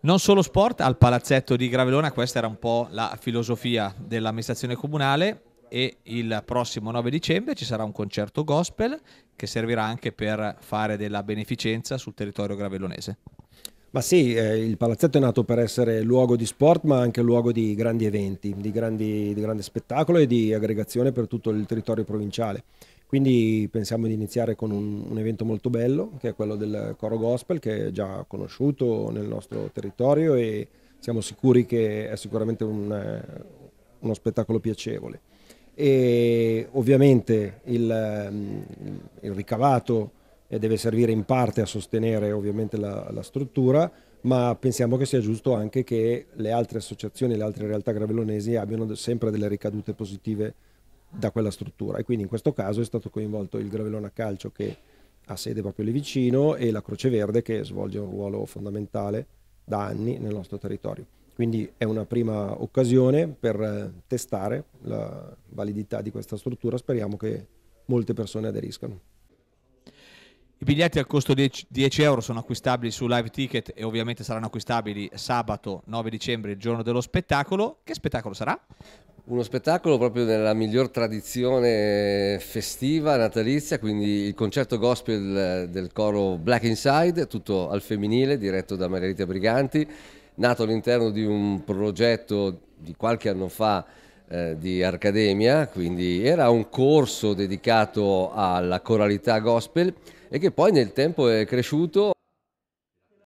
Non solo sport, al palazzetto di Gravelona, questa era un po' la filosofia dell'amministrazione comunale e il prossimo 9 dicembre ci sarà un concerto gospel che servirà anche per fare della beneficenza sul territorio gravelonese. Ma sì, eh, il palazzetto è nato per essere luogo di sport, ma anche luogo di grandi eventi, di, grandi, di grande spettacolo e di aggregazione per tutto il territorio provinciale. Quindi pensiamo di iniziare con un, un, evento molto bello, che è quello del coro gospel, che è già conosciuto nel nostro territorio e siamo sicuri che è sicuramente un, uno spettacolo piacevole. E ovviamente il, il ricavato eh, deve servire in parte a sostenere ovviamente la, la struttura, ma pensiamo che sia giusto anche che le altre associazioni, le altre realtà gravellonesi abbiano sempre delle ricadute positive da quella struttura e quindi in questo caso è stato coinvolto il Gravellone a Calcio che ha sede proprio lì vicino e la Croce Verde che svolge un ruolo fondamentale da anni nel nostro territorio. Quindi è una prima occasione per eh, testare la validità di questa struttura, speriamo che molte persone aderiscano. I biglietti al costo di 10 euro sono acquistabili su Live Ticket e ovviamente saranno acquistabili sabato 9 dicembre, il giorno dello spettacolo. Che spettacolo sarà? Uno spettacolo proprio nella miglior tradizione festiva, natalizia, quindi il concerto gospel del coro Black Inside, tutto al femminile, diretto da Margherita Briganti, nato all'interno di un progetto di qualche anno fa eh, di Arcademia, quindi era un corso dedicato alla coralità gospel e che poi nel tempo è cresciuto